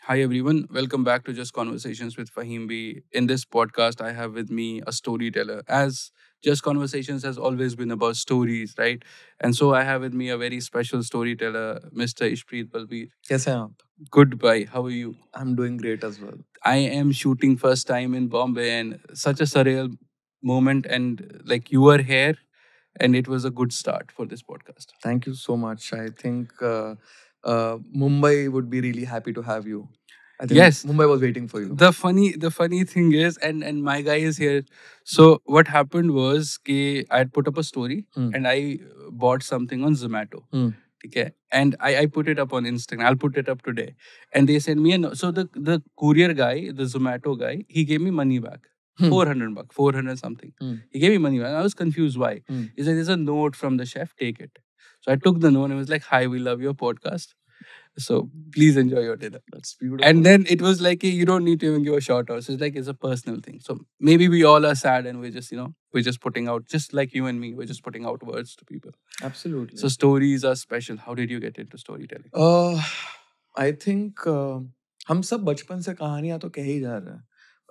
Hi everyone, welcome back to Just Conversations with Fahim B. In this podcast, I have with me a storyteller. As Just Conversations has always been about stories, right? And so I have with me a very special storyteller, Mr. Ishpreet Balbir. Yes, I am. Goodbye. How are you? I'm doing great as well. I am shooting first time in Bombay and such a surreal moment and like you were here and it was a good start for this podcast thank you so much i think uh, uh, mumbai would be really happy to have you yes mumbai was waiting for you the funny the funny thing is and and my guy is here so what happened was i had put up a story mm. and i uh, bought something on zomato mm. Okay. And I, I put it up on Instagram. I'll put it up today. And they sent me a no- so the the courier guy, the Zomato guy, he gave me money back. Hmm. 400 bucks, 400 something. Hmm. He gave me money. And I was confused why. Hmm. He said, There's a note from the chef, take it. So I took the note and it was like, Hi, we love your podcast. So please enjoy your dinner. That's beautiful. And then it was like, You don't need to even give a shout out. So it's like, it's a personal thing. So maybe we all are sad and we're just, you know, we're just putting out, just like you and me, we're just putting out words to people. Absolutely. So stories are special. How did you get into storytelling? Uh, I think. Uh... हम सब बचपन से कहानियां तो कह ही जा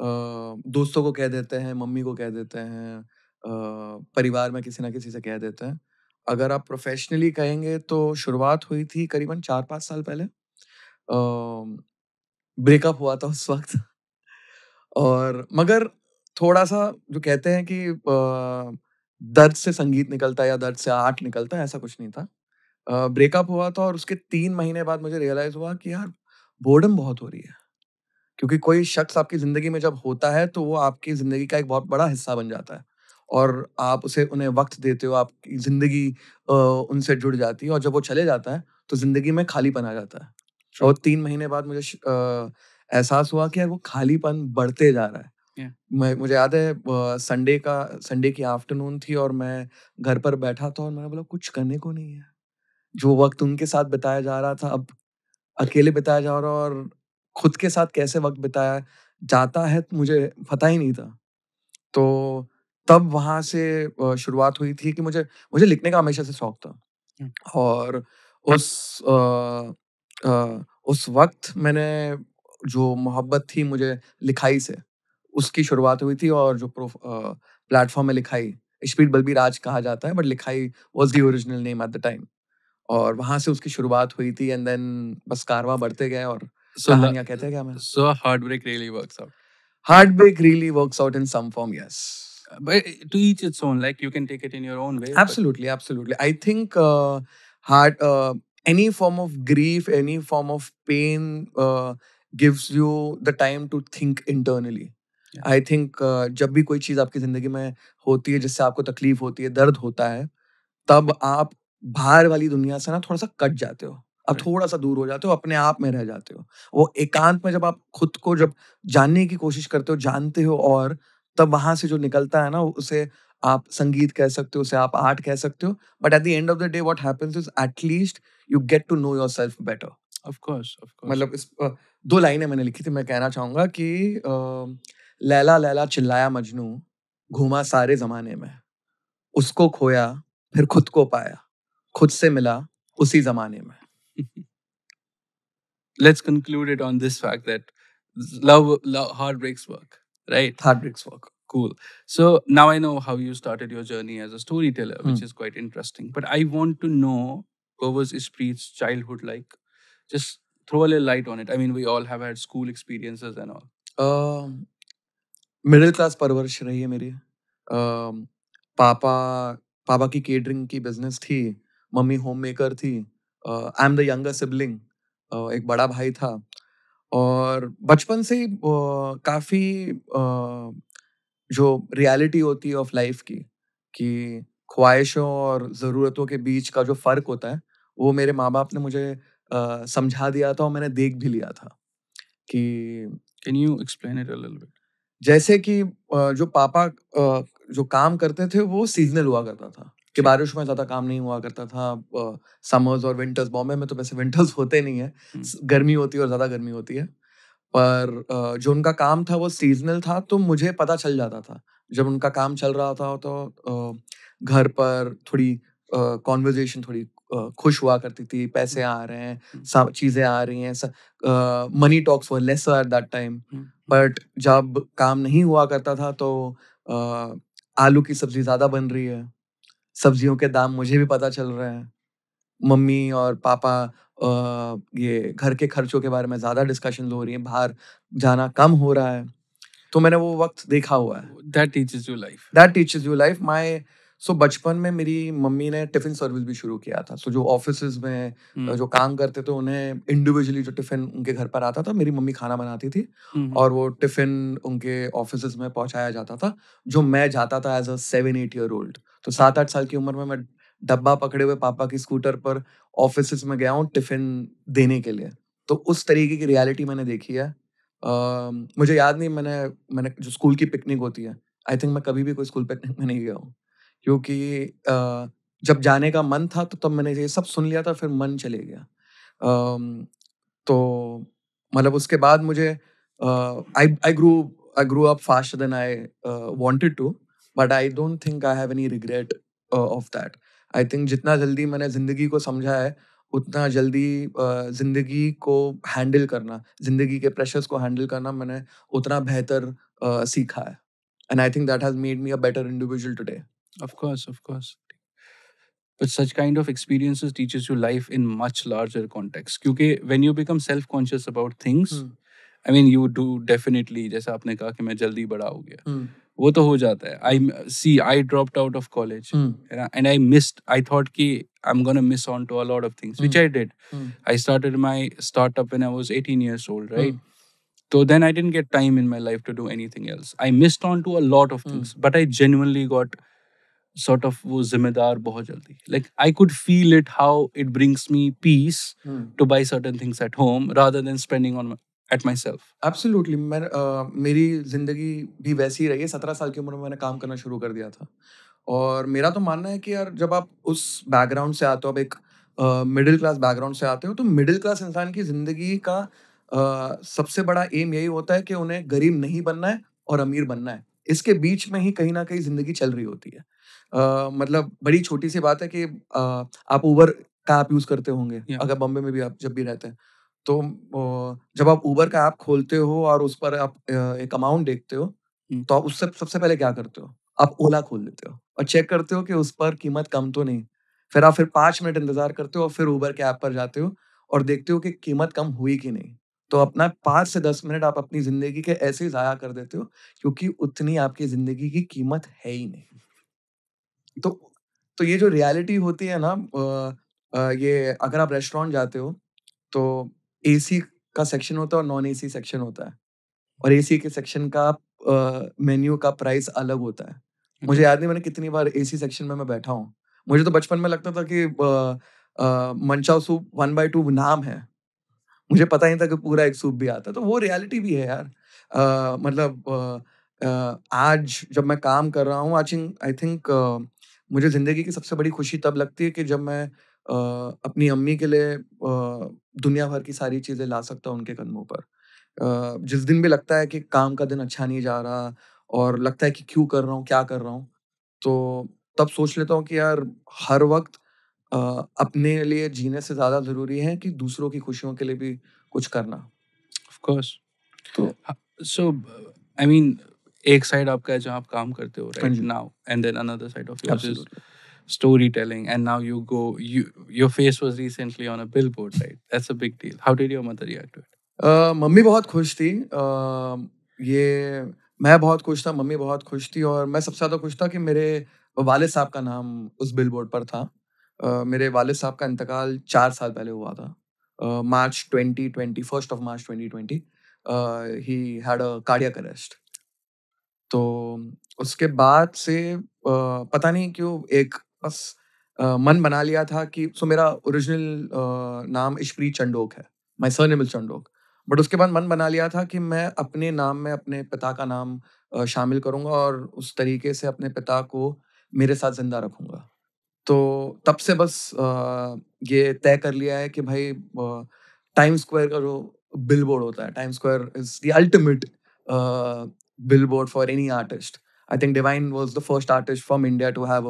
दोस्तों को कह देते हैं, मम्मी को कह देते हैं, परिवार में किसी ना किसी से कह देते हैं। अगर आप प्रोफ़ेशनली कहेंगे तो शुरुआत हुई थी करीबन चार पाँच साल पहले। ब्रेकअप हुआ था उस वक़्त और मगर थोड़ा-सा जो कहते हैं कि दर्द से संगीत निकलता है या दर्द से आर्ट निकलता है, ऐसा कुछ नहीं था। ब्रेकअप हुआ था और उसके तीन महीने बाद मुझे रियलाइज़ हुआ कि यार, बोर्डम बहुत हो रही है। क्योंकि कोई शख्स आपकी ज़िंदगी में जब होता है तो वो आपकी ज़िंदगी का एक बहुत बड़ा हिस्सा बन जाता है और आप उसे उन्हें वक्त देते हो आपकी ज़िंदगी उनसे जुड़ जाती है और जब वो चले जाता है तो ज़िंदगी में खालीपन आ जाता है और तीन महीने बाद मुझे एहसास हुआ कि यार वो खालीपन बढ़ते जा रहा है Yeah. मैं मुझे याद है संडे का संडे की आफ्टरनून थी और मैं घर पर बैठा था और मैंने बोला कुछ करने को नहीं है जो वक्त उनके साथ बिताया जा रहा था अब अकेले बिताया जा रहा और खुद के साथ कैसे वक्त बिताया जाता है तो मुझे पता ही नहीं था तो तब वहाँ से शुरुआत हुई थी कि मुझे मुझे लिखने का हमेशा से शौक था और उस आ, आ, उस वक्त मैंने जो मोहब्बत थी मुझे लिखाई से उसकी शुरुआत हुई थी और जो प्लेटफॉर्म में लिखाई स्पीड बल्बी राज कहा जाता है बट लिखाई was the original name at the time और वहाँ से उसकी शुरुआत हुई थी एंड देन बस कारवा बढ़ते गए और time to think internally I think जब भी कोई चीज आपकी जिंदगी में होती है जिससे आपको तकलीफ होती है दर्द होता है तब आप बाहर वाली दुनिया से ना थोड़ा सा कट जाते हो अब थोड़ा सा दूर हो जाते हो अपने आप में रह जाते हो वो एकांत में जब आप खुद को जब जानने की कोशिश करते हो जानते हो और तब वहां से जो निकलता है ना उसे आप संगीत कह सकते हो उसे आप आर्ट कह सकते हो but at the end of the day what happens is at least you get to know yourself better off मतलब इस दो लाइनें मैंने लिखी थी मैं कहना चाहूंगा कि लैला लैला चिल्लाया मजनू घूमा सारे जमाने में उसको खोया फिर खुद को पाया खुद से मिला उसी जमाने में Let's conclude it on this fact that love, love heartbreaks work, right? Heartbreaks work. Cool. So now I know how you started your journey as a storyteller, which hmm. is quite interesting. But I want to know what was Ispreet's childhood like? Just throw a little light on it. I mean, we all have had school experiences and all. Um, middle class परवरिश रही है मेरी पापा पापा की ki की business थी मम्मी home I am the younger sibling एक बड़ा भाई था और बचपन से ही काफ़ी जो रियलिटी होती है ऑफ लाइफ की कि ख्वाहिशों और ज़रूरतों के बीच का जो फ़र्क होता है वो मेरे माँ बाप ने मुझे समझा दिया था और मैंने देख भी लिया था कि can you explain it little bit जैसे कि जो पापा जो काम करते थे वो सीजनल हुआ करता था कि बारिश में ज़्यादा काम नहीं हुआ करता था समर्स और विंटर्स बॉम्बे में तो वैसे विंटर्स होते नहीं है गर्मी होती है और ज़्यादा गर्मी होती है पर जो उनका काम था वो सीजनल था तो मुझे पता चल जाता था जब उनका काम चल रहा था तो घर पर थोड़ी कॉन्वर्जेशन थोड़ी खुश हुआ करती थी पैसे आ रहे हैं सब चीज़ें आ रही हैं money talks were lesser at that time but जब काम नहीं हुआ करता था तो आलू की सब्जी ज़्यादा बन रही है सब्जियों के दाम मुझे भी पता चल रहे हैं मम्मी और पापा आ, ये घर के खर्चों के बारे में ज़्यादा डिस्कशन हो रही है बाहर जाना कम हो रहा है तो मैंने वो वक्त देखा हुआ है that teaches you life that teaches you life my so so, बचपन में मेरी मम्मी ने टिफिन सर्विस भी शुरू किया था सो so, जो ऑफिस में जो काम करते थे उन्हें इंडिविजुअली जो टिफिन उनके घर पर आता था मेरी मम्मी खाना बनाती थी और वो टिफिन उनके ऑफिस में पहुंचाया जाता था जो मैं जाता था as a seven eight year old तो सात आठ साल की उम्र में मैं डब्बा पकड़े हुए पापा की स्कूटर पर ऑफिस में गया हूँ टिफिन देने के लिए तो उस तरीके की रियलिटी मैंने देखी है Uh, मुझे याद नहीं मैंने मैंने जो स्कूल की पिकनिक होती है आई थिंक मैं कभी भी कोई स्कूल पिकनिक में नहीं गया हूँ क्योंकि जब जाने का मन था तो तब मैंने ये सब सुन लिया था फिर मन चले गया। तो मतलब उसके बाद मुझे I I grew I grew up faster than I wanted to but I don't think I have any regret of that. I think जितना जल्दी मैंने ज़िंदगी को समझा है, उतना जल्दी ज़िंदगी को हैंडल करना, ज़िंदगी के प्रेशर्स को हैंडल करना मैंने उतना बेहतर सीखा है। And I think that has made me a better individual today. Of course, of course. But such kind of experiences teaches you life in much larger context. क्योंकि when you become self-conscious about things, hmm. I mean you do definitely जैसा आपने कहा कि मैं जल्दी बड़ा हो गया hmm. वो तो हो जाता है I see I dropped out i college and I missed I thought कि I am gonna miss on to a lot of things which I did I started my startup 18 years old, hmm. right? So then I didn't get time in my life to do anything else. I missed on to a lot of hmm. things, but I genuinely got sort of wo zimmedar bahut jaldi. Like I could feel it how it brings me peace hmm. to buy certain things at home rather than spending on at myself. Absolutely. mai uh, meri zindagi bhi waisi hi rahi hai 17 saal ki umar mein maine kaam karna shuru kar diya tha और मेरा तो मानना है कि यार जब आप उस बैकग्राउंड से आते हो आप एक मिडिल क्लास बैकग्राउंड से आते हो तो मिडिल क्लास इंसान की जिंदगी का uh, सबसे बड़ा एम यही होता है कि उन्हें गरीब नहीं बनना है और अमीर बनना है इसके बीच में ही कहीं ना कहीं जिंदगी चल रही होती है Uh, मतलब बड़ी छोटी सी बात है कि uh, आप ऊबर का ऐप यूज करते होंगे yeah. अगर बॉम्बे में भी आप जब भी रहते हैं तो uh, जब आप ऊबर का ऐप खोलते हो और उस पर आप एक अमाउंट देखते हो hmm. तो आप उससे सबसे पहले क्या करते हो आप ओला खोल लेते हो और चेक करते हो कि उस पर कीमत कम तो नहीं फिर आप फिर पांच मिनट इंतजार करते हो और फिर ऊबर के ऐप पर जाते हो और देखते हो कि कीमत कम हुई कि नहीं तो अपना पांच से दस मिनट आप अपनी जिंदगी के ऐसे ही ज़ाया कर देते हो क्योंकि उतनी आपकी जिंदगी की कीमत है ही नहीं तो तो ये जो रियलिटी होती है ना आ, ये अगर आप रेस्टोरेंट जाते हो तो एसी का सेक्शन होता है और नॉन एसी सेक्शन होता है और एसी के सेक्शन का मेन्यू का प्राइस अलग होता है मुझे हम्म। याद नहीं मैंने कितनी बार एसी सेक्शन में मैं बैठा हूँ मुझे तो बचपन में लगता था कि मंचाओ मंचा सूप वन बाई टू नाम है मुझे पता नहीं था कि पूरा एक सूप भी आता तो वो रियलिटी भी है यार uh, मतलब uh, uh, आज जब मैं काम कर रहा हूँ आई आई थिंक मुझे ज़िंदगी की सबसे बड़ी खुशी तब लगती है कि जब मैं uh, अपनी अम्मी के लिए uh, दुनिया भर की सारी चीज़ें ला सकता हूँ उनके कदमों पर uh, जिस दिन भी लगता है कि काम का दिन अच्छा नहीं जा रहा और लगता है कि क्यों कर रहा हूँ क्या कर रहा हूँ तो तब सोच लेता हूँ कि यार हर वक्त आ, अपने लिए जीने से ज़्यादा ज़रूरी है कि दूसरों की खुशियों के लिए भी कुछ करना ऑफ कोर्स तो सो आई मीन एक साइड आपका है जहाँ आप काम करते हो right now and then another side of your is story telling and now you go you your face was recently on a billboard right that's a big deal how did your mother react to it mummy बहुत खुश थी uh, ये मैं बहुत खुश था mummy बहुत खुश थी और मैं सबसे ज़्यादा खुश था कि मेरे वाले साहब का नाम उस बिलबोर्ड पर था मेरे वाले साहब का इंतकाल चार साल पहले हुआ था March twenty twenty first of March twenty twenty he had a cardiac arrest तो उसके बाद से uh, पता नहीं क्यों एक बस uh, मन बना लिया था कि सो मेरा ओरिजिनल नाम इशप्रीत चंडोक है my sir Nimil Chandok but उसके बाद मन बना लिया था कि मैं अपने नाम में अपने पिता का नाम शामिल करूंगा और उस तरीके से अपने पिता को मेरे साथ जिंदा रखूंगा तो तब से बस ये तय कर लिया है कि भाई टाइम स्क्वायर का जो बिल बोर्ड होता है Time Square is the ultimate billboard for any artist I think Divine was the first artist from India to have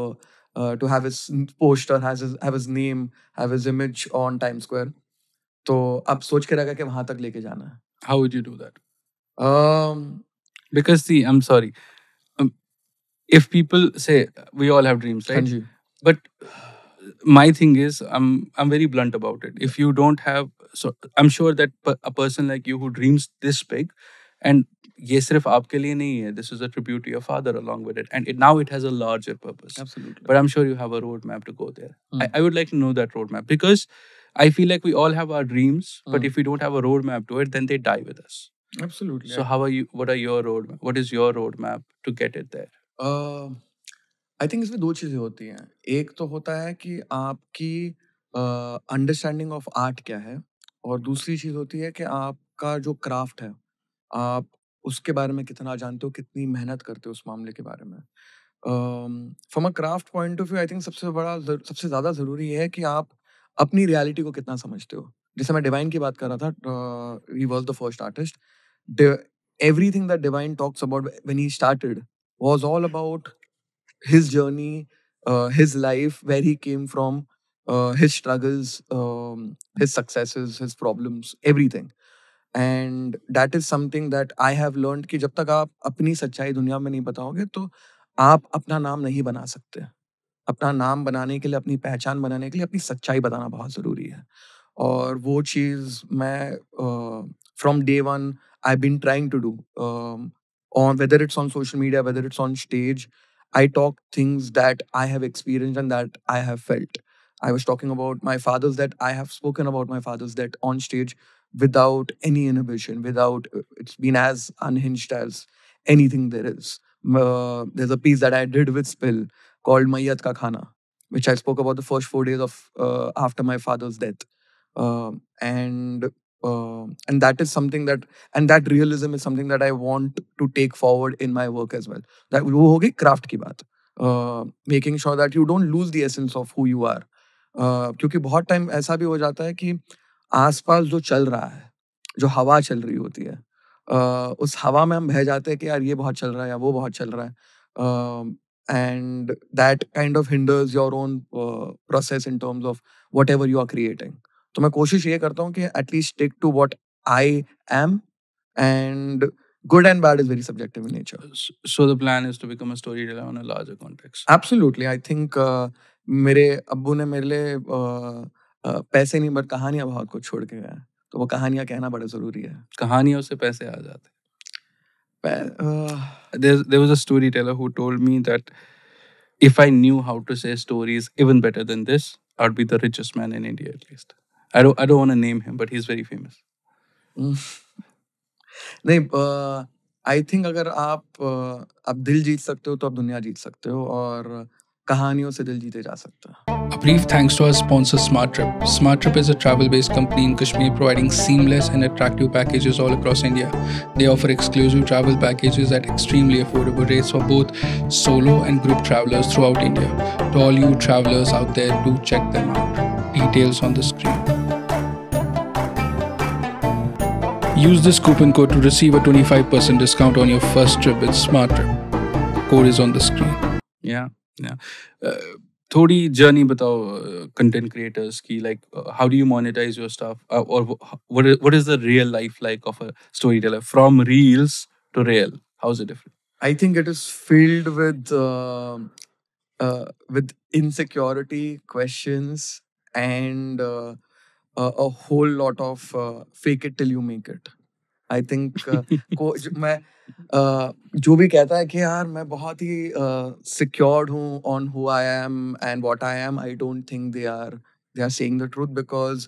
to have to poster have poster, name have have image on Time Square तो अब सोच के रखा कि वहां तक लेके जाना है how would you do that because see I am sorry if people say we all have dreams right but my thing is i'm i'm very blunt about it if you don't have so i'm sure that a person like you who dreams this big and this is a tribute to your father along with it and it, now it has a larger purpose absolutely but i'm sure you have a roadmap to go there hmm. I, would like to know that roadmap because i feel like we all have our dreams but hmm. if we don't have a roadmap to it then they die with us absolutely so how are you what are your roadmap what is your roadmap to get it there uh, I think इसमें दो चीजें होती हैं एक तो होता है कि आपकी अंडरस्टैंडिंग ऑफ आर्ट क्या है और दूसरी चीज होती है कि आपका जो क्राफ्ट है आप उसके बारे में कितना जानते हो कितनी मेहनत करते हो उस मामले के बारे में from a craft point of view I think सबसे बड़ा सबसे ज़्यादा ज़रूरी है कि आप अपनी रियलिटी को कितना समझते हो जैसे मैं डिवाइन की बात कर रहा था he was the first artist everything that Divine talks about when he started was all about his journey, uh, his life, where he came from, uh, his struggles, um, his successes, his problems, everything. And that is something that I have learn कि जब तक आप अपनी सच्चाई दुनिया में नहीं बताओगे तो आप अपना नाम नहीं बना सकते अपना नाम बनाने के लिए अपनी पहचान बनाने के लिए अपनी सच्चाई बताना बहुत ज़रूरी है और वो चीज़ मैं from day one I been trying to do on whether it's on social media, whether it's on stage, I talk things that I have experienced and that I have felt. I was talking about my father's death. I have spoken about my father's death on stage without any inhibition, without uh, it's been as unhinged as anything there is. Uh, there's a piece that I did with Spill called Mayat Ka Khana, which I spoke about the first four days of uh, after my father's death. Uh, and uh, and that is something that and that realism is something that I want to take forward in my work as well. That वो होगी craft ki baat, uh, making sure that you don't lose the essence of who you are. Uh, क्योंकि बहुत time ऐसा भी हो जाता है कि आसपास जो चल रहा है, जो हवा चल रही होती है, uh, उस हवा में हम बह जाते हैं कि यार ये बहुत चल रहा है या वो बहुत चल रहा है. And that kind of hinders your own process in terms of whatever you are creating तो मैं कोशिश ये करता हूँ कि at least take to what I am and good and bad is very subjective in nature. So the plan is to become a storyteller on a larger context. Absolutely, I think uh, मेरे अब्बू ने मेरे लिए uh, uh, पैसे नहीं but कहानियां बहुत कुछ छोड़ के गया तो वो कहानियां कहना बड़ा जरूरी है कहानियों से पैसे आ जाते there was a storyteller who told me that if I knew how to say stories even better than this I be the richest man in India at least I don't I don't want to name him, but he's very famous. Hmm. नहीं आई uh, think अगर आप uh, आप दिल जीत सकते हो तो आप दुनिया जीत सकते हो और कहानियों से दिल जीते brief thanks to our sponsor Smart Trip. Smart Trip is a travel based company in Kashmir providing seamless and attractive packages all across India. They offer exclusive travel packages at extremely affordable rates for both solo and group travelers throughout India. To all you travelers out there, do check them out. Details on this Use this coupon code to receive a 25% discount on your first trip with SmartTrip. Code is on the screen. Yeah, yeah. Uh, thodi journey batao uh, content creators ki like uh, how do you monetize your stuff uh, or what is, what is the real life like of a storyteller from reels to real? How is it different? I think it is filled with uh, with insecurity questions and. uh, a whole lot of uh, fake it till you make it. I think uh, मैं uh, जो भी कहता है कि यार मैं बहुत ही सिक्योर्ड uh, हूँ on who I am and what I am I don't think they are they are saying the truth because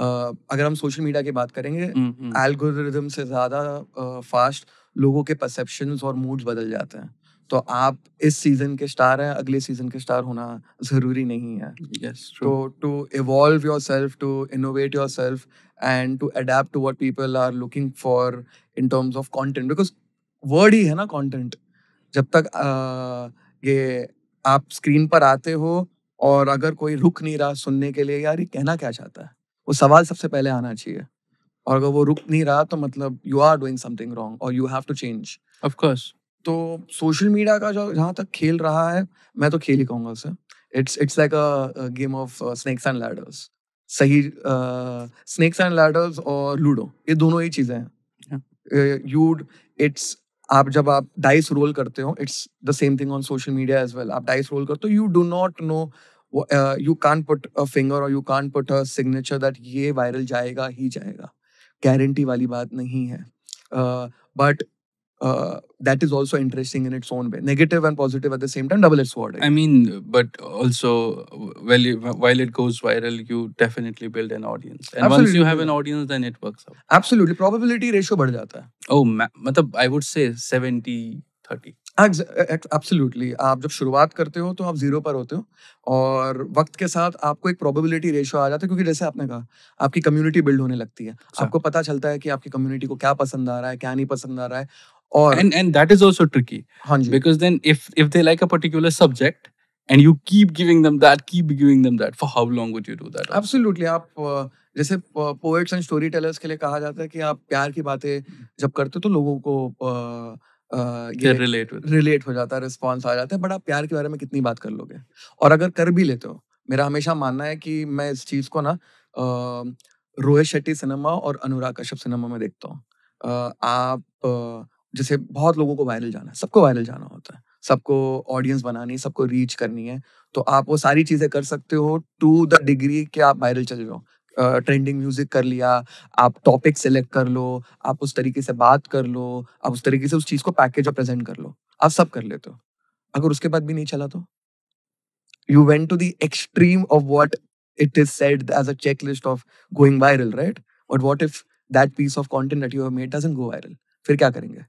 अगर हम सोशल मीडिया की बात करेंगे एल्गोरिदम हम्म, mm-hmm. हम्म। से ज़्यादा फास्ट uh, लोगों के परसेप्शन और मूड्स बदल जाते हैं तो आप इस सीजन के स्टार हैं अगले सीजन के स्टार होना जरूरी नहीं है यस तो to evolve yourself to innovate yourself and to adapt to what people are looking for in terms of content because word ही है ना कॉन्टेंट जब तक आ, ये आप स्क्रीन पर आते हो और अगर कोई रुक नहीं रहा सुनने के लिए यार ये कहना क्या चाहता है वो सवाल सबसे पहले आना चाहिए और अगर वो रुक नहीं रहा तो मतलब you are doing something wrong और you have to change of course तो सोशल मीडिया का जो जहाँ तक खेल रहा है मैं तो खेल ही कहूँगा उसे it's it's like a game of snakes and ladders सही स्नैक्स एंड लैडर्स और लूडो ये दोनों ही चीज़ें हैं यूड हाँ। इट्स uh, आप जब आप डाइस रोल करते हो it's the same thing on social media as well आप डाइस रोल करते हो you do not know you can put a finger और you can put a signature that ये वायरल जाएगा ही जाएगा गारंटी वाली बात नहीं है but uh, uh, that is also interesting in its own way. Negative and positive at the same time, double-edged sword. I mean, but also, well, while it goes viral, you definitely build an audience. And Absolutely. once you have an audience, then it works out. Absolutely. Probability ratio बढ़ जाता है. Oh, मतलब I would say 70, 30. Absolutely आप जब शुरुआत करते हो तो आप जीरो पर होते हो और वक्त के साथ आपको एक प्रोबेबिलिटी रेशो आ जाता है क्योंकि जैसे आपने कहा आपकी कम्युनिटी बिल्ड होने लगती है आपको पता चलता है कि आपकी कम्युनिटी को क्या पसंद आ रहा है क्या नहीं पसंद आ रहा है और and and that is also tricky हां जी because then if if they like a particular subject and you keep giving them that keep giving them that for how long would you do that absolutely आप जैसे poets and story tellers के लिए कहा जाता है कि आप प्यार की बातें जब करते हो तो लोगों को रिलेट रिलेट हो जाता है रिस्पॉन्स आ जाता है बट आप प्यार के बारे में कितनी बात कर लोगे और अगर कर भी लेते हो मेरा हमेशा मानना है कि मैं इस चीज को ना रोहित शेट्टी सिनेमा और अनुराग कश्यप सिनेमा में देखता हूँ आप जैसे बहुत लोगों को वायरल जाना है सबको वायरल जाना होता है सबको ऑडियंस बनानी है सबको रीच करनी है तो आप वो सारी चीज़ें कर सकते हो टू द डिग्री कि आप वायरल चल रहे हो ट्रेंडिंग uh, म्यूजिक कर लिया आप टॉपिक सेलेक्ट कर लो आप उस तरीके से बात कर लो आप उस तरीके से उस चीज़ को पैकेज और प्रेजेंट कर लो आप सब कर लेते हो अगर उसके बाद भी नहीं चला तो you went to the extreme of what it is said as a checklist of going viral right but what if that piece of content that you have made doesn't go viral फिर क्या करेंगे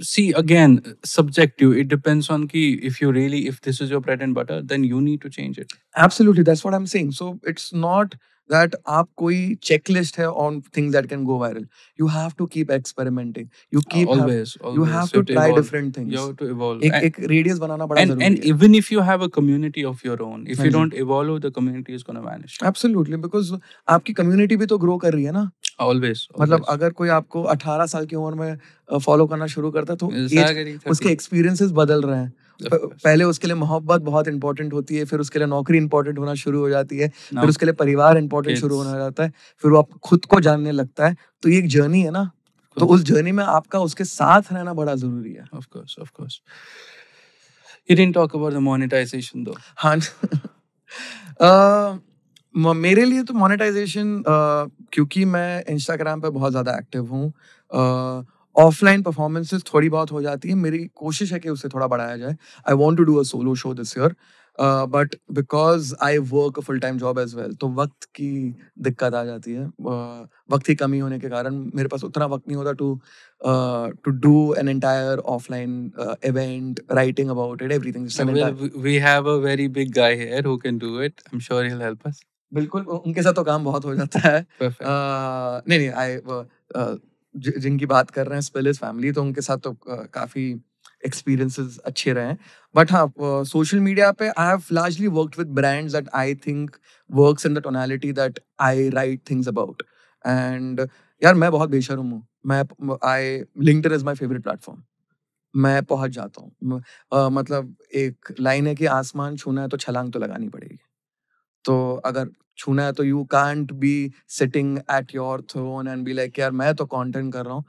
see again subjective it depends on key if you really if this is your bread and butter then you need to change it absolutely that's what i'm saying so it's not that आप कोई checklist on things that can go viral you have to keep experimenting you uh, keep always, have, always. you have so to try evolve. different things you have to evolve एक, and, radius and, and even if you have a community of your own if you don't evolve the community is going to vanish absolutely because आपकी community भी तो grow कर रही है मतलब अगर कोई आपको 18 साल की उम्र में फॉलो करना शुरू करता तो उसके एक्सपीरियंसेस बदल रहे हैं पहले उसके लिए मोहब्बत बहुत इंपॉर्टेंट होती है फिर उसके लिए नौकरी इंपॉर्टेंट होना शुरू हो जाती है फिर उसके लिए परिवार इंपॉर्टेंट शुरू होना जाता है फिर वो आप खुद को जानने लगता है तो ये एक जर्नी है ना तो उस जर्नी में आपका उसके साथ रहना बड़ा जरूरी है of course of course you didn't talk about the monetisation though हां मेरे लिए तो मोनेटाइजेशन क्योंकि मैं इंस्टाग्राम पे बहुत ज़्यादा एक्टिव हूँ ऑफलाइन परफॉर्मेंसेस थोड़ी बहुत हो जाती है मेरी कोशिश है कि उसे थोड़ा बढ़ाया जाए I want to do a solo show this year but because I work full time job as well तो वक्त की दिक्कत आ जाती है uh, वक्त की कमी होने के कारण मेरे पास उतना वक्त नहीं होता to to do an entire offline event writing about it everything we have a very big guy here who can do it I am sure help us बिल्कुल उनके साथ तो काम बहुत हो जाता है आ, नहीं नहीं आई जिनकी बात कर रहे हैं स्पेलिस फैमिली तो उनके साथ तो काफ़ी एक्सपीरियंसेस अच्छे रहे हैं बट हाँ सोशल मीडिया पे I have largely work with brands that I think works in the tonality that I write things about and यार मैं बहुत बेशरम हूँ मैं I LinkedIn is my favourite platform मैं पहुंच जाता हूँ मतलब एक लाइन है कि आसमान छूना है तो छलांग तो लगानी पड़ेगी तो अगर छूना है तो you can't be sitting at your throne and be like यार मैं तो कंटेंट कर रहा हूँ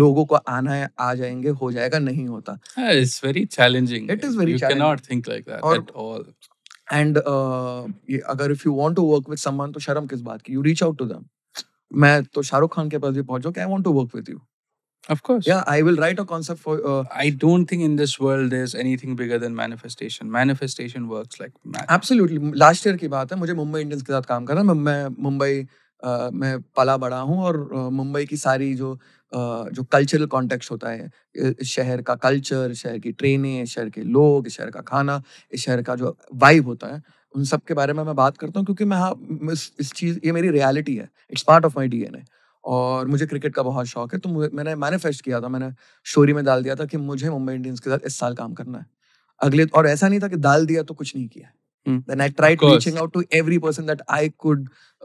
लोगों को आना है आ जाएंगे हो जाएगा नहीं होता it's very challenging it is very can not think like that at all and अगर if you want to work with someone तो शर्म किस बात की you reach out to them मैं तो शाहरुख खान के पास भी पहुंचो I want to work with you Of course. Yeah, I will write a concept for. Uh, I don't think in this world there's anything bigger than manifestation. Manifestation works like magic. Absolutely. Last year की बात है मुझे Mumbai Indians के साथ काम करना मैं मैं मुंबई Uh, मैं पला बड़ा हूँ और uh, मुंबई की सारी जो uh, जो कल्चरल कॉन्टेक्स्ट होता है शहर का कल्चर शहर की ट्रेनें शहर के लोग शहर का खाना शहर का जो वाइब होता है उन सब के बारे में मैं बात करता हूँ क्योंकि मैं हाँ इस, इस चीज़ ये मेरी रियलिटी है it's part of my D N A और मुझे क्रिकेट का बहुत शौक है तो मैंने मैनिफेस्ट किया था मैंने स्टोरी में डाल दिया था कि मुझे मुंबई इंडियंस के साथ इस साल काम करना है अगले और ऐसा नहीं था कि डाल दिया तो कुछ नहीं किया then i tried reaching out to every person that i could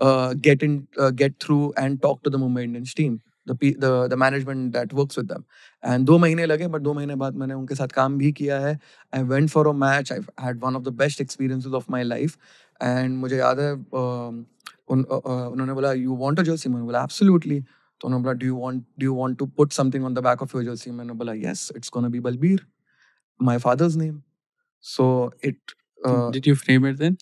uh, get in uh, get through and talk to the mumbai indians team the the the management that works with them and 2 महीने लगे but दो महीने बाद मैंने उनके साथ काम भी किया है I went for a match I had one of the best experiences of my life and मुझे याद है uh, उन, उन्होंने बोला यू वांट अ जर्सी मैंने बोला एब्सोल्युटली तो उन्होंने बोला do you want do you want to put something on the back of your jersey मैंने बोला yes it's gonna be Balbir my father's name so it did you frame it then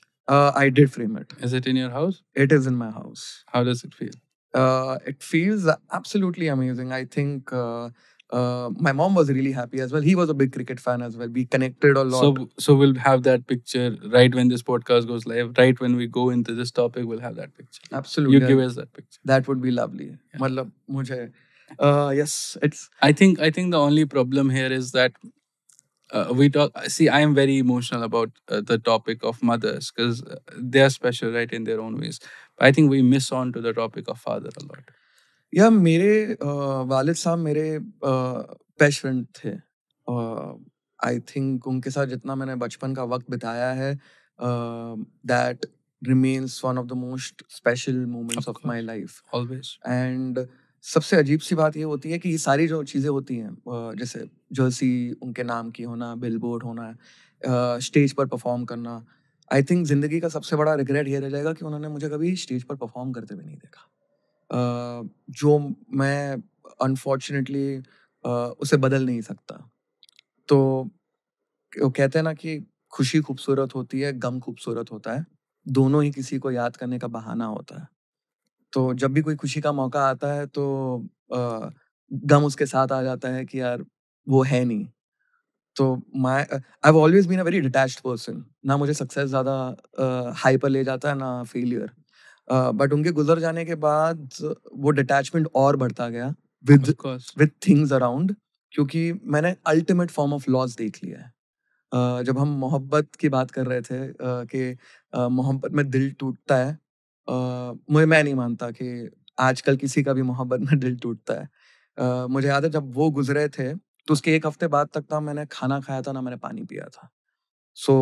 I did frame it. Is it in your house? It is in my house. How does it feel? Uh, it feels absolutely amazing. I think uh, uh, my mom was really happy as well. He was a big cricket fan as well. We connected a lot. So, so we'll have that picture right when this podcast goes live. Right when we go into this topic, we'll have that picture. Absolutely, you yeah. give us that picture. That would be lovely. Yeah. Matlab, mujhe, uh, yes, it's. I think I think the only problem here is that uh, we talk. See, I am very emotional about uh, the topic of mothers because uh, they are special, right, in their own ways. But I think we miss on to the topic of father a lot. या मेरे वाल वालिद साहब मेरे best friend थे। I think उनके साथ जितना मैंने बचपन का वक़्त बिताया है that remains one of the most special moments of my life always. And सबसे अजीब सी बात ये होती है कि ये सारी जो चीज़ें होती हैं जैसे जर्सी उनके नाम की होना, बिल बोर्ड होना, स्टेज पर परफॉर्म करना, आई थिंक ज़िंदगी का सबसे बड़ा रिग्रेट ये रह जाएगा कि उन्होंने मुझे कभी स्टेज पर परफॉर्म करते हुए नहीं देखा। जो मैं अनफॉर्चुनेटली उसे बदल नहीं सकता। तो वो कहते हैं ना कि खुशी खूबसूरत होती है, गम खूबसूरत होता है। दोनों ही किसी को याद करने का बहाना होता है। तो जब भी कोई खुशी का मौका आता है तो गम उसके साथ आ जाता है कि यार वो है नहीं। तो my I have always been a very detached person. ना मुझे सक्सेस ज़्यादा हाई पर ले जाता है ना फेलियर बट उनके गुजर जाने के बाद वो डिटैचमेंट और बढ़ता गया विद विद थिंग्स अराउंड क्योंकि मैंने अल्टीमेट फॉर्म ऑफ लॉस देख लिया है Uh, जब हम मोहब्बत की बात कर रहे थे uh, कि uh, मोहब्बत में दिल टूटता है मुझे मैं नहीं मानता कि आजकल किसी का भी मोहब्बत में दिल टूटता है मुझे याद है जब वो गुजरे थे तो उसके एक हफ्ते बाद तक ना मैंने खाना खाया था ना मैंने पानी पिया था so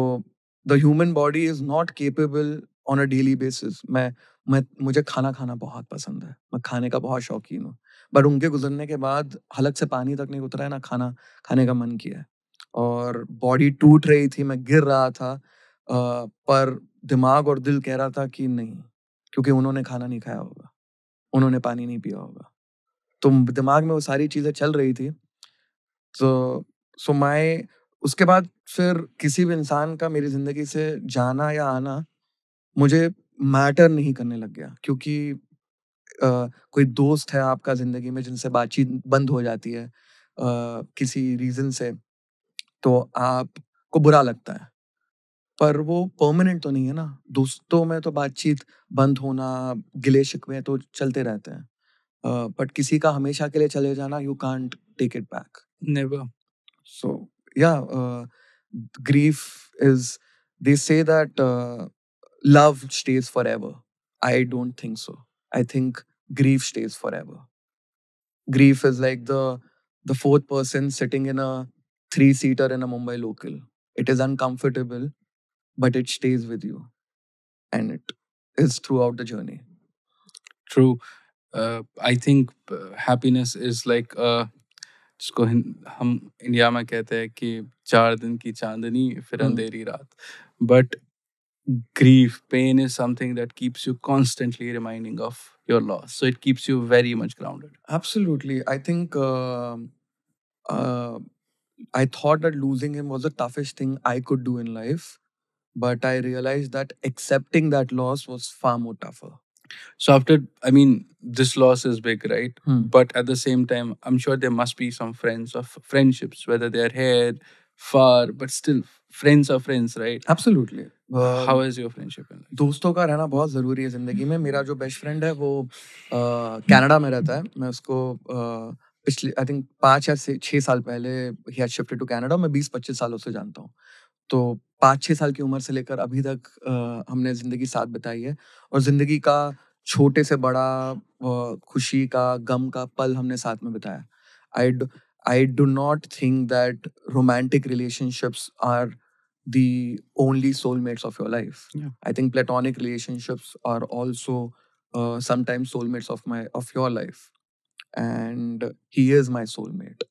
the human body is not capable on a daily basis मैं मैं मुझे खाना खाना बहुत पसंद है मैं खाने का बहुत शौकीन हूँ बट उनके गुजरने के बाद हलक से पानी तक नहीं उतरा है ना खाना खाने का मन किया है और बॉडी टूट रही थी मैं गिर रहा था आ, पर दिमाग और दिल कह रहा था कि नहीं क्योंकि उन्होंने खाना नहीं खाया होगा उन्होंने पानी नहीं पिया होगा तो दिमाग में वो सारी चीज़ें चल रही थी तो सो माए उसके बाद फिर किसी भी इंसान का मेरी ज़िंदगी से जाना या आना मुझे मैटर नहीं करने लग गया क्योंकि Uh, कोई दोस्त है आपका जिंदगी में जिनसे बातचीत बंद हो जाती है uh, किसी रीजन से तो आपको बुरा लगता है पर वो परमानेंट तो नहीं है ना दोस्तों में तो बातचीत बंद होना गिले शिकवे तो चलते रहते हैं बट uh, किसी का हमेशा के लिए चले जाना you can't take it back never so yeah grief is they say that love stays forever. I don't think so. I think grief stays forever. Grief is like the the fourth person sitting in a three seater in a Mumbai local. It is uncomfortable, but it stays with you, and it is throughout the journey. True, uh, I think uh, happiness is like a uh, जिसको हम India में कहते हैं कि चार दिन की चांदनी फिर अंधेरी रात but grief pain is something that keeps you constantly reminding of your loss so it keeps you very much grounded absolutely i think uh, uh, i thought that losing him was the toughest thing i could do in life but i realized that accepting that loss was far more tougher so after i mean this loss is big right hmm. but at the same time i'm sure there must be some friends of friendships whether they're here far but still friends are friends right absolutely how is your friendship दोस्तों का रहना बहुत ज़रूरी है ज़िंदगी में मेरा जो बेस्ट फ्रेंड है वो कनाडा में रहता है मैं उसको पिछले आई थिंक पाँच या छः साल पहले ही हैड शिफ्टेड टू कनाडा मैं बीस पच्चीस सालों से जानता हूँ तो पाँच छः साल की उम्र से लेकर अभी तक हमने ज़िंदगी साथ बताई है और ज़िंदगी का छोटे से बड़ा खुशी का गम का पल हमने साथ में बिताया I I do not think that romantic relationships are the only soulmates of your life. Yeah. I think platonic relationships are also uh, sometimes soulmates of my of your life, and he is my soulmate.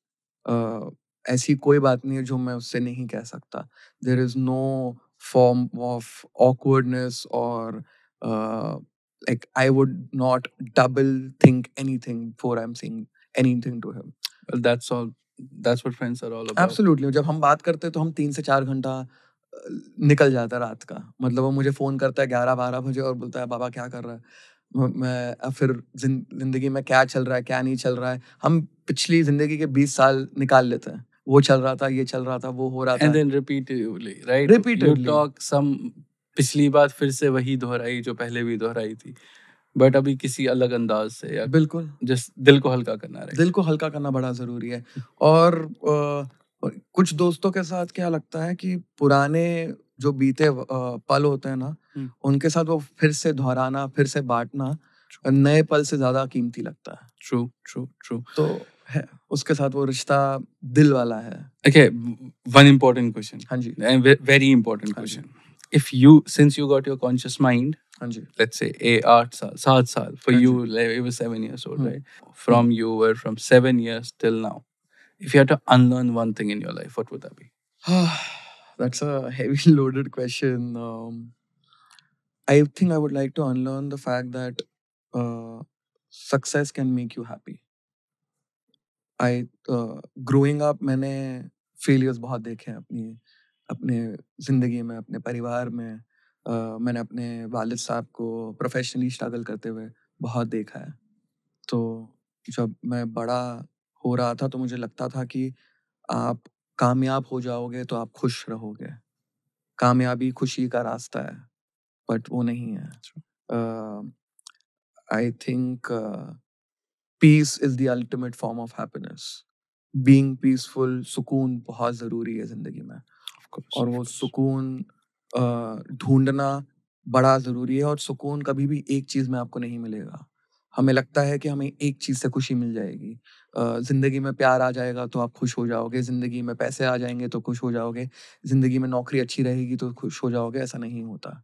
Uh, ऐसी कोई बात नहीं है जो मैं उससे नहीं कह सकता there is no form of awkwardness और like I would not double think anything for I am saying anything to him that's all that's what friends are all about absolutely जब हम बात करते हैं तो हम तीन से चार घंटा निकल जाता है रात का मतलब वो मुझे फ़ोन करता है ग्यारह बारह बजे और बोलता है बाबा क्या कर रहा है मैं फिर जिंदगी में क्या चल रहा है क्या नहीं चल रहा है हम पिछली जिंदगी के बीस साल निकाल लेते हैं वो चल रहा था ये चल रहा था वो हो रहा था and repeatedly right repeatedly talk some पिछली बात फिर से वही दोहराई जो पहले भी दोहराई थी बट अभी किसी अलग अंदाज से या बिल्कुल जिस दिल को हल्का करना रहे दिल को हल्का करना बड़ा ज़रूरी है और आ, कुछ दोस्तों के साथ क्या लगता है कि पुराने जो बीते पल होते हैं ना उनके साथ वो फिर से दोहराना फिर से बांटना नए पल से ज़्यादा कीमती लगता है ट्रू ट्रू ट्रू तो है उसके साथ वो रिश्ता दिल वाला है ओके वन इम्पोर्टेंट क्वेश्चन हाँ जी very important question if you since you got your conscious mind let's say a आठ साल सात साल for you like, it was seven years old right from you were from seven years till now if you had to unlearn one thing in your life what would that be that's a heavy loaded question um, I think I would like to unlearn the fact that uh, success can make you happy I uh, growing up मैंने failures बहुत देखे हैं अपनी अपने जिंदगी में अपने परिवार में मैंने अपने वालिद साहब को प्रोफेशनली स्ट्रगल करते हुए बहुत देखा है तो जब मैं बड़ा हो रहा था तो मुझे लगता था कि आप कामयाब हो जाओगे तो आप खुश रहोगे कामयाबी खुशी का रास्ता है बट वो नहीं है I think peace is the ultimate form of happiness being peaceful सुकून बहुत ज़रूरी है ज़िंदगी में course, और वो सुकून ढूंढना बड़ा ज़रूरी है और सुकून कभी भी एक चीज़ में आपको नहीं मिलेगा। हमें लगता है कि हमें एक चीज़ से खुशी मिल जाएगी। ज़िंदगी में प्यार आ जाएगा तो आप खुश हो जाओगे, ज़िंदगी में पैसे आ जाएंगे तो खुश हो जाओगे, ज़िंदगी में नौकरी अच्छी रहेगी तो खुश हो जाओगे, ऐसा नहीं होता।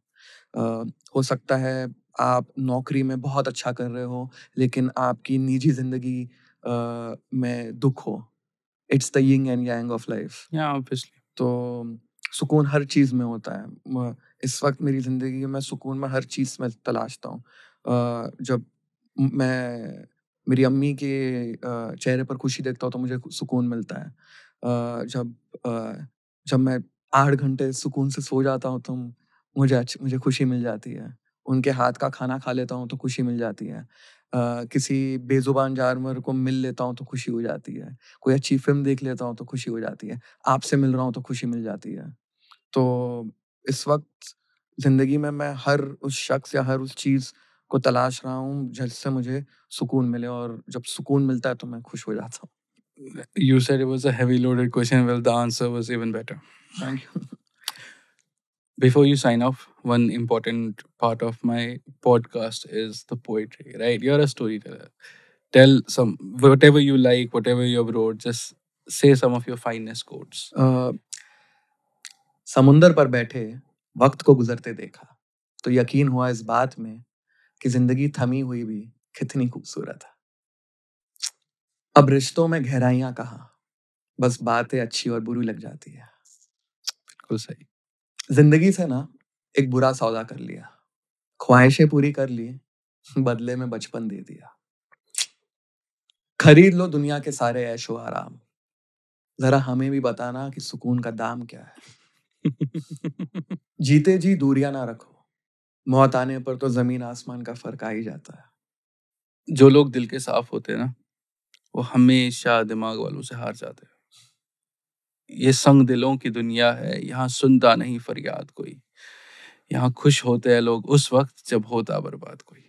हो सकता है आप नौकरी में बहुत अच्छा कर रहे हो लेकिन आपकी निजी ज़िंदगी में दुख हो। It's the end of life. तो सुकून हर चीज़ में होता है इस वक्त मेरी ज़िंदगी में सुकून में हर चीज़ में तलाशता हूँ जब मैं मेरी अम्मी के चेहरे पर खुशी देखता हूँ तो मुझे सुकून मिलता है जब जब मैं आठ घंटे सुकून से सो जाता हूँ तो मुझे मुझे खुशी मिल जाती है उनके हाथ का खाना खा लेता हूँ तो खुशी मिल जाती है किसी बेज़ुबान जानवर को मिल लेता हूँ तो खुशी हो जाती है। कोई अच्छी फ़िल्म देख लेता हूँ तो खुशी हो जाती है। आपसे मिल रहा हूँ तो खुशी मिल जाती है। तो इस वक़्त ज़िंदगी में मैं हर उस शख़्स या हर उस चीज़ को तलाश रहा हूँ जिससे मुझे सुकून मिले और जब सुकून मिलता है तो मैं खुश हो जाता हूँ। You said it was a heavy loaded question. Well, the answer was even better. Thank you. before you sign off, one important part of my podcast is the poetry, right? You're a storyteller. Tell some whatever you like, whatever you have wrote, just say some of your finest quotes. Uh, समुंदर पर बैठे वक्त को गुजरते देखा तो यकीन हुआ इस बात में कि जिंदगी थमी हुई भी कितनी खूबसूरत है अब रिश्तों में गहराइयां कहा बस बातें अच्छी और बुरी लग जाती है बिल्कुल सही जिंदगी से ना एक बुरा सौदा कर लिया ख्वाहिशें पूरी कर ली बदले में बचपन दे दिया खरीद लो दुनिया के सारे ऐशो आराम जरा हमें भी बताना कि सुकून का दाम क्या है जीते जी दूरियां ना रखो मौत आने पर तो जमीन आसमान का फर्क आ ही जाता है जो लोग दिल के साफ होते हैं ना वो हमेशा दिमाग वालों से हार जाते हैं ये संग दिलों की दुनिया है यहाँ सुनता नहीं फरियाद कोई यहाँ खुश होते हैं लोग उस वक्त जब होता बर्बाद कोई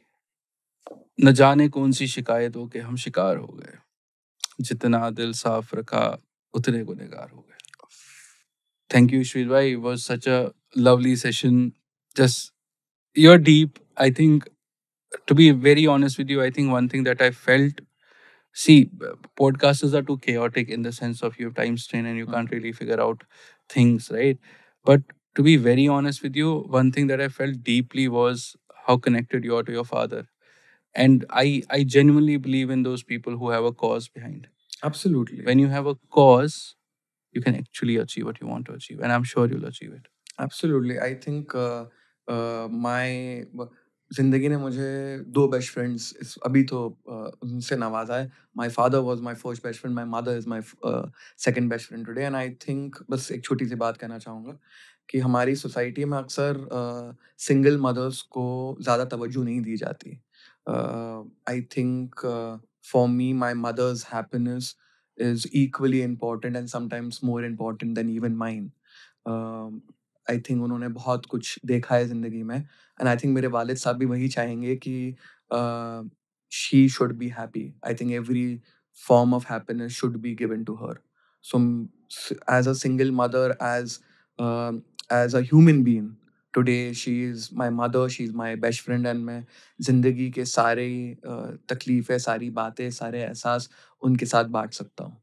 न जाने कौन सी शिकायत हो के हम शिकार हो गए जितना दिल साफ रखा उतने गुनेगार हो गए थैंक यू श्री भाई was such a lovely session just are deep I think to be very honest with you I think one thing that I felt see podcasters are too chaotic in the sense of you have time strain and you hmm. can't really figure out things right but to be very honest with you one thing that i felt deeply was how connected you are to your father and i i genuinely believe in those people who have a cause behind absolutely when you have a cause you can actually achieve what you want to achieve and i'm sure you'll achieve it absolutely i think uh, uh, my जिंदगी ने मुझे दो best friends अभी तो uh, उनसे नवाजा है my father was my first best friend my mother is my second best friend today and I think बस एक छोटी सी बात कहना चाहूँगा कि हमारी सोसाइटी में अक्सर सिंगल मदर्स को ज़्यादा तवज्जो नहीं दी जाती I think for me my mother's happiness is equally important and sometimes more important than even mine I think उन्होंने बहुत कुछ देखा है ज़िंदगी में एंड आई थिंक मेरे वालिद साहब भी वही चाहेंगे कि she should be happy I think every form of happiness should be given to her so as a single mother as as a woman being today she is my mother she is my best friend and मैं ज़िंदगी के सारे तकलीफ़ें सारी बातें सारे एहसास उनके साथ बांट सकता हूँ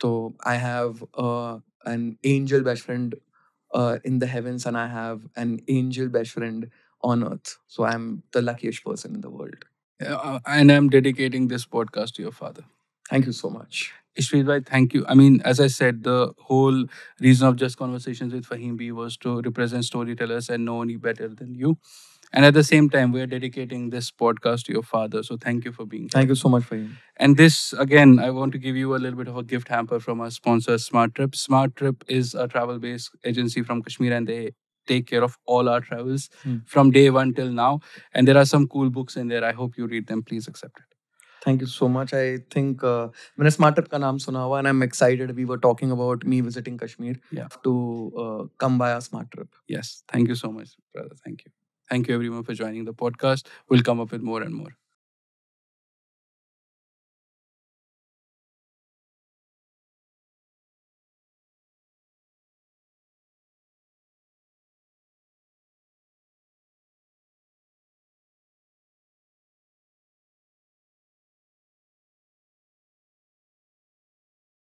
तो I have an angel best friend in heavens and I have an angel best friend on earth. So I'm the luckiest person in the world. Uh, and I'm dedicating this podcast to your father. Thank you so much. Ishwitbhai, thank you. I mean, as I said, the whole reason of just conversations with Fahim B was to represent storytellers and know any better than you. And at the same time, we are dedicating this podcast to your father. So thank you for being here. Thank you so much for you. And this, again, I want to give you a little bit of a gift hamper from our sponsor, Smart Trip. Smart Trip is a travel based agency from Kashmir and they take care of all our travels hmm. from day one till now. And there are some cool books in there. I hope you read them. Please accept it. Thank you so much. I think uh, मैंने Smart Trip का नाम सुना हुआ and I'm excited. We were talking about me visiting Kashmir to uh, come via Smart Trip. Yes. Thank you so much, brother. Thank you. Thank you everyone for joining the podcast. We'll come up with more and more.